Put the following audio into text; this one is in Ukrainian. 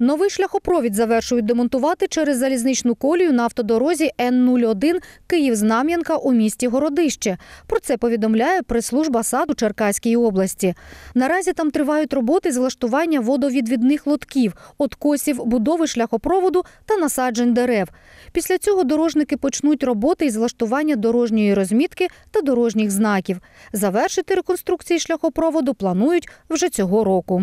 Новий шляхопровід завершують демонтувати через залізничну колію на автодорозі Н-01 Київ-Знам'янка у місті Городище. Про це повідомляє прес-служба саду Черкаській області. Наразі там тривають роботи з влаштування водовідвідних лотків, откосів, будови шляхопроводу та насаджень дерев. Після цього дорожники почнуть роботи із влаштування дорожньої розмітки та дорожніх знаків. Завершити реконструкції шляхопроводу планують вже цього року.